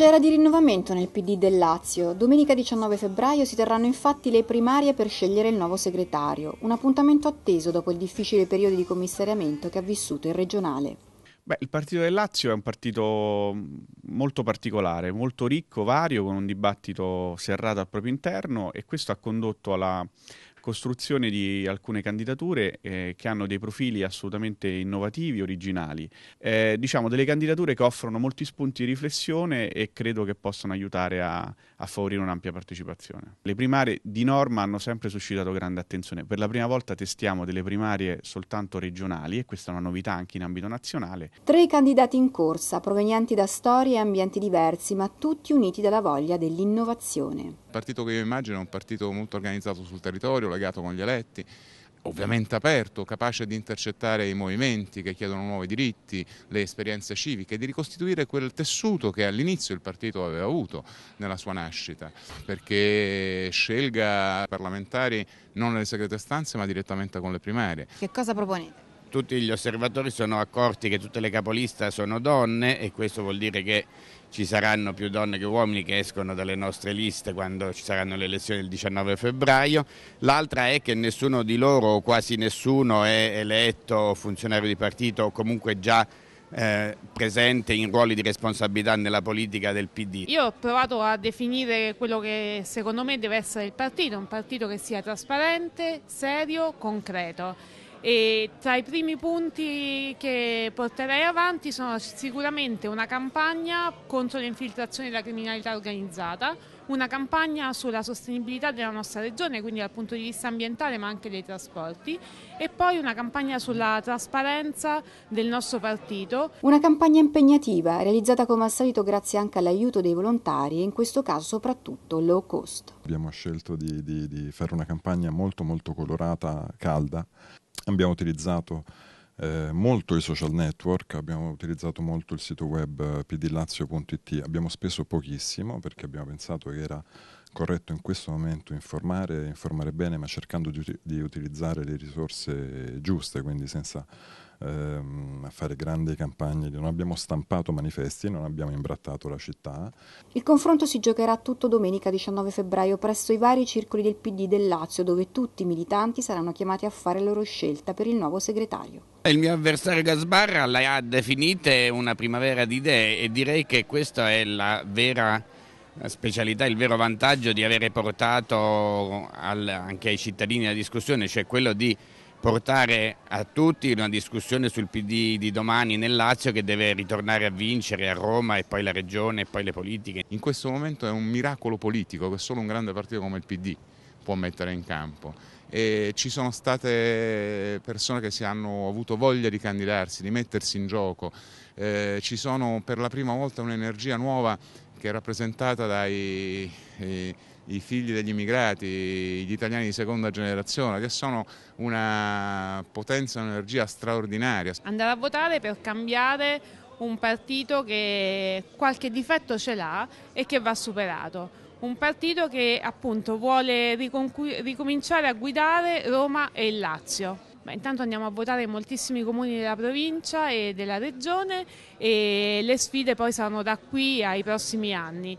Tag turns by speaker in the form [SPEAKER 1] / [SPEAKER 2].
[SPEAKER 1] C'era di rinnovamento nel PD del Lazio. Domenica 19 febbraio si terranno infatti le primarie per scegliere il nuovo segretario, un appuntamento atteso dopo il difficile periodo di commissariamento che ha vissuto il regionale.
[SPEAKER 2] Beh, il partito del Lazio è un partito mm, molto particolare, molto ricco, vario, con un dibattito serrato al proprio interno e questo ha condotto alla costruzione di alcune candidature eh, che hanno dei profili assolutamente innovativi, originali, eh, diciamo delle candidature che offrono molti spunti di riflessione e credo che possano aiutare a, a favorire un'ampia partecipazione. Le primarie di norma hanno sempre suscitato grande attenzione, per la prima volta testiamo delle primarie soltanto regionali e questa è una novità anche in ambito nazionale.
[SPEAKER 1] Tre candidati in corsa, provenienti da storie e ambienti diversi, ma tutti uniti dalla voglia dell'innovazione.
[SPEAKER 3] Il partito che io immagino è un partito molto organizzato sul territorio, legato con gli eletti, ovviamente aperto, capace di intercettare i movimenti che chiedono nuovi diritti, le esperienze civiche, di ricostituire quel tessuto che all'inizio il partito aveva avuto nella sua nascita, perché scelga parlamentari non nelle segrete stanze ma direttamente con le primarie.
[SPEAKER 1] Che cosa proponete?
[SPEAKER 3] tutti gli osservatori sono
[SPEAKER 4] accorti che tutte le capoliste sono donne e questo vuol dire che ci saranno più donne che uomini che escono dalle nostre liste quando ci saranno le elezioni del 19 febbraio. L'altra è che nessuno di loro o quasi nessuno è eletto funzionario di partito o comunque già eh, presente in ruoli di responsabilità nella politica del PD.
[SPEAKER 5] Io ho provato a definire quello che secondo me deve essere il partito, un partito che sia trasparente, serio, concreto e tra i primi punti che porterei avanti sono sicuramente una campagna contro le infiltrazioni della criminalità organizzata, una campagna sulla sostenibilità della nostra regione, quindi dal punto di vista ambientale ma anche dei trasporti, e poi una campagna sulla trasparenza del nostro partito.
[SPEAKER 1] Una campagna impegnativa, realizzata come al solito grazie anche all'aiuto dei volontari e in questo caso soprattutto low cost.
[SPEAKER 6] Abbiamo scelto di, di, di fare una campagna molto molto colorata, calda, abbiamo utilizzato eh, molto i social network, abbiamo utilizzato molto il sito web eh, pdlazio.it, abbiamo speso pochissimo perché abbiamo pensato che era corretto in questo momento informare, informare bene, ma cercando di, di utilizzare le risorse giuste, quindi senza ehm, a fare grandi campagne, non abbiamo stampato manifesti, non abbiamo imbrattato la città.
[SPEAKER 1] Il confronto si giocherà tutto domenica 19 febbraio presso i vari circoli del PD del Lazio dove tutti i militanti saranno chiamati a fare la loro scelta per il nuovo segretario.
[SPEAKER 4] Il mio avversario Gasbarra la ha definite una primavera di idee e direi che questa è la vera specialità, il vero vantaggio di avere portato al, anche ai cittadini la discussione, cioè quello di portare a tutti una discussione sul PD di domani nel Lazio che deve ritornare a vincere a Roma e poi la regione e poi le politiche.
[SPEAKER 3] In questo momento è un miracolo politico che solo un grande partito come il PD può mettere in campo. E ci sono state persone che si hanno avuto voglia di candidarsi, di mettersi in gioco, eh, ci sono per la prima volta un'energia nuova che è rappresentata dai eh, figli degli immigrati, gli italiani di seconda generazione, che sono una potenza, un'energia straordinaria.
[SPEAKER 5] Andare a votare per cambiare un partito che qualche difetto ce l'ha e che va superato. Un partito che appunto vuole ricominciare a guidare Roma e il Lazio. Beh, intanto andiamo a votare in moltissimi comuni della provincia e della regione e le sfide poi saranno da qui ai prossimi anni.